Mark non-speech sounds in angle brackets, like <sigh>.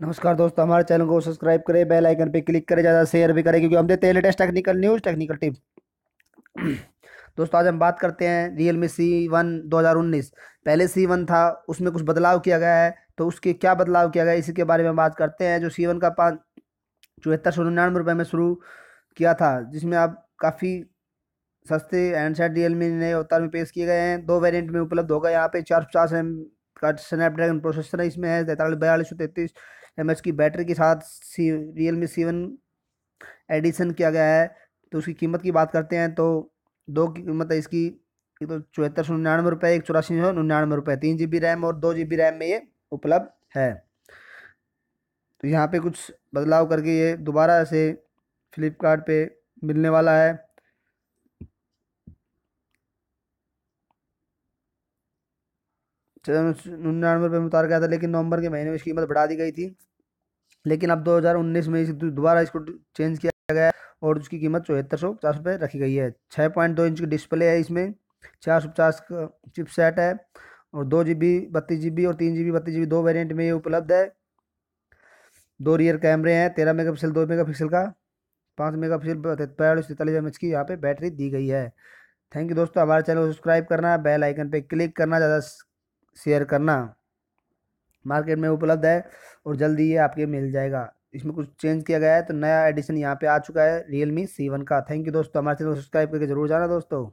नमस्कार दोस्तों हमारे चैनल को सब्सक्राइब करें बेल आइकन पर क्लिक करें ज़्यादा शेयर भी करें क्योंकि हम देते हैं latest technical news technical tip <clears throat> दोस्तों आज हम बात करते हैं रियल मी सी वन दो पहले सी वन था उसमें कुछ बदलाव किया गया है तो उसके क्या बदलाव किया गया इसी के बारे में बात करते हैं जो सी वन का पाँच चौहत्तर सौ निन्यानवे रुपये में शुरू किया था जिसमें आप काफ़ी सस्ते हैंडसेट रियल मी नए अवतार में पेश किए गए हैं दो वेरियंट में उपलब्ध होगा यहाँ पे चार पचास एम का स्नैपड्रैगन प्रोसेसर है इसमें है तैतालीस बयालीस सौ तैंतीस एम एच की बैटरी के साथ सी रियल मी सीवन एडिशन किया गया है तो उसकी कीमत की बात करते हैं तो दो की कीमत है इसकी एक तो चौहत्तर सौ निन्यानवे रुपये एक चौरासी सौ निन्यानवे रुपये तीन जी बी रैम और दो जी बी रैम में ये उपलब्ध है तो यहाँ पे कुछ बदलाव करके ये दोबारा से फ्लिपकार्ट मिलने वाला है निन्यानवे रुपये में उतार गया था लेकिन नवंबर के महीने में इसकी कीमत बढ़ा दी गई थी लेकिन अब 2019 में दोबारा इसको चेंज किया गया और उसकी कीमत चौहत्तर सौ पचास रुपये रखी गई है छः पॉइंट दो इंच की डिस्प्ले है इसमें चार सौ पचास का सेट है और दो जी बी बत्तीस जी बी और तीन जी बी बत्तीस जी बी दो वेरियंट में ये उपलब्ध है दो रियर कैमरे हैं तेरह मेगा पिक्सल दो मेगा पिक्सल का पाँच मेगा पिक्सल पैंतालीस तैतालीस एम एच की यहाँ पे बैटरी दी गई है थैंक यू दोस्तों हमारे चैनल को सब्सक्राइब करना बेल आइकन पे क्लिक करना ज़्यादा शेयर करना मार्केट में उपलब्ध है और जल्दी ये आपके मिल जाएगा इसमें कुछ चेंज किया गया है तो नया एडिशन यहाँ पे आ चुका है रियल मी सी वन का थैंक यू दोस्तों हमारे चैनल सब्सक्राइब करके जरूर जाना दोस्तों